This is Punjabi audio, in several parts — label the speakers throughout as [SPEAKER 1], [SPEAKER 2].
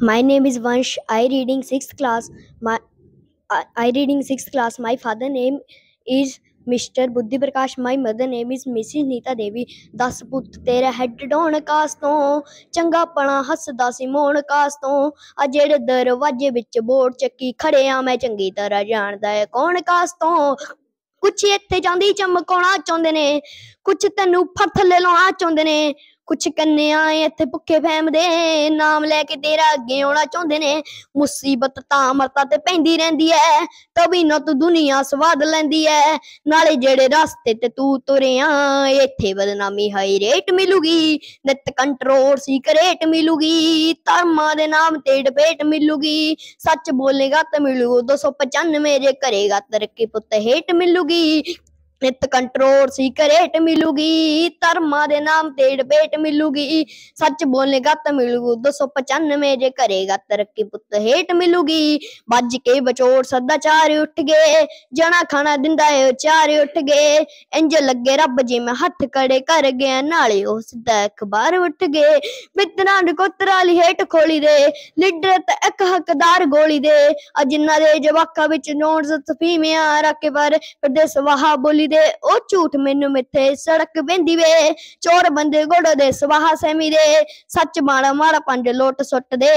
[SPEAKER 1] My name is Vansh. I reading 6th class. My I, I reading 6th class. My father name is Mr. Buddhi Prakash. My mother name is Mrs. neeta Devi. ਦਸ tera head down kaas ਕਾਸ changa pana hasda si mon kaas ਕਾਸ a jehde darwaje vich board chakki khade ਖੜਿਆ main changi tarah janda hai ਕੌਣ kaas ਤੋਂ ਕੁਛ ਇੱਥੇ ਜਾਂਦੀ ਚਮਕਾਉਣਾ ਚਾਹੁੰਦੇ ਨੇ ਕੁਛ ਤੈਨੂੰ ਫੱਥ ਲੈ ਲਾਉਣਾ ਚਾਹੁੰਦੇ ਨੇ ਕੁਛ ਕੰਨਿਆ ਇੱਥੇ ਭੁੱਖੇ ਫੈਮਦੇ ਨਾਮ ਲੈ ਕੇ ਤੇਰਾ ਅੱਗੇ ਆਉਣਾ ਚਾਹੁੰਦੇ ਨੇ ਮੁਸੀਬਤ ਤਾਂ ਮਰਤਾ ਤੇ ਪੈਂਦੀ ਰਹਿੰਦੀ ਐ ਤਵੀ ਨਾ ਤੂੰ ਦੁਨੀਆ ਸਵਾਦ ਲੈਂਦੀ ਐ ਨਾਲੇ ਜਿਹੜੇ ਰਸਤੇ ਤੇ ਤੂੰ ਤੁਰਿਆ ਇੱਥੇ ਬਦਨਾਮੀ ਹਾਈ ਰੇਟ ਮਿਲੂਗੀ ਨਿਤ ਕੰਟਰੋਲ ਕਰੇਟ ਮਿਲੂਗੀ ਧਰਮਾਂ ਦੇ ਨਾਮ ਤੇ ਡਿਬੇਟ ਮਿਲੂਗੀ ਸੱਚ ਬੋਲੇਗਾ ਤਾਂ ਮਿਲੂ 295 ਜੇ ਕਰੇਗਾ ਤਰੱਕੀ ਪੁੱਤ ਹੇਟ ਮਿਲੂਗੀ ਨਿਤ ਕੰਟਰੋਲ ਸੀ ਕਰੇਟ ਮਿਲੂਗੀ ਧਰਮਾਂ ਦੇ ਨਾਮ ਤੇ ਡਬੇਟ ਮਿਲੂਗੀ ਸੱਚ ਬੋਲੇਗਾ ਤਾਂ ਮਿਲੂ 295 ਜੇ ਕਰੇਗਾ ਤਰੱਕੀ ਪੁੱਤ ਹੇਟ ਮਿਲੂਗੀ ਵੱਜ ਕੇ ਬਚੋੜ ਸਦਾਚਾਰ ਉੱਠ ਗਏ ਜਣਾ ਖਾਣਾ ਦਿੰਦਾ ਏ ਚਾਰ ਉੱਠ ਗਏ ਇੰਜ ਲੱਗੇ ਰੱਬ ਜੀ ਮੈਂ ਹੱਥ ਕੜੇ ਕਰ ਗਿਆ ਨਾਲੇ ਉਹ ਸਿੱਧਾ ਅਖਬਾਰ ਉੱਠ ਗਏ ਮਿੱਤਰਾਂ ਦੇ ਕੋਤਰਾ ਲਈ ਹੇਟ ਖੋਲੀ ਦੇ ਲੀਡਰ ਤਾਂ ਇੱਕ ਹੱਕਦਾਰ ਗੋਲੀ ਦੇ ਅਜਿਨਾਂ ਦੇ ਜਵਾਕਾਂ ਵਿੱਚ ਨੋਟਸ ਤਫੀਮਿਆਂ ਰੱਖ ਕੇ ਪਰ ਪਰਦੇਸ ਵਹਾ ਬੋਲੀ ਦੇ ਉਹ ਝੂਠ ਮੈਨੂੰ ਮਿੱਥੇ ਸੜਕ ਵੇਂਦੀ ਵੇ ਚੋਰ ਬੰਦੇ ਗੋੜ ਦੇ ਸਵਾਹਾ ਸੈਮੀ ਦੇ ਸੱਚ ਮਾੜਾ ਮਾੜਾ ਪੰਜ ਲੋਟ ਸੁੱਟ ਦੇ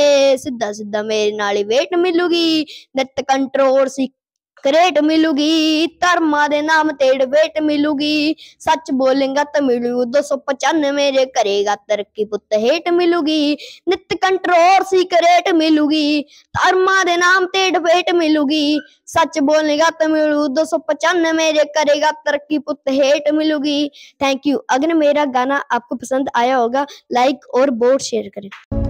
[SPEAKER 1] ਸਿੱਧਾ ਸਿੱਧਾ ਮੇਰੇ ਨਾਲ ਹੀ ਵੇਟ ਮਿਲੂਗੀ ਨੈਟ ਕੰਟਰੋਲ ਸੀ करेट मिलूगी धर्मा दे नाम तेड़ बेट मिलूगी सच बोलेगा तो मिलू दो सौ पचानवे रे करेगा तरक्की पुत हेट मिलूगी नित कंट्रोल सी करेट मिलूगी धर्मा दे नाम तेड़ बेट मिलूगी सच बोलेगा तो मिलू दो सौ पचानवे रे करेगा तरक्की पुत हेट मिलूगी थैंक यू अगर मेरा गाना आपको पसंद आया होगा लाइक और बोर्ड शेयर करें